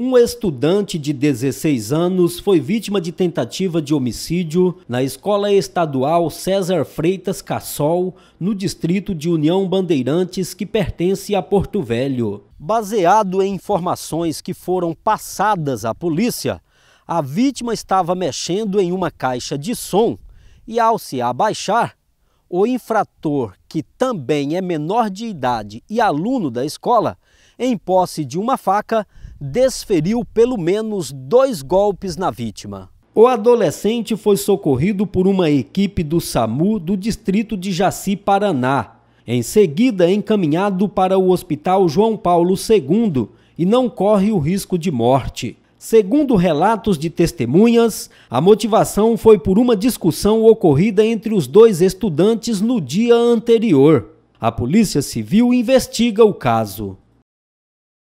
Um estudante de 16 anos foi vítima de tentativa de homicídio na Escola Estadual César Freitas Cassol, no distrito de União Bandeirantes, que pertence a Porto Velho. Baseado em informações que foram passadas à polícia, a vítima estava mexendo em uma caixa de som e, ao se abaixar, o infrator, que também é menor de idade e aluno da escola, em posse de uma faca, desferiu pelo menos dois golpes na vítima. O adolescente foi socorrido por uma equipe do SAMU do distrito de Jaci, Paraná. Em seguida, encaminhado para o Hospital João Paulo II e não corre o risco de morte. Segundo relatos de testemunhas, a motivação foi por uma discussão ocorrida entre os dois estudantes no dia anterior. A Polícia Civil investiga o caso.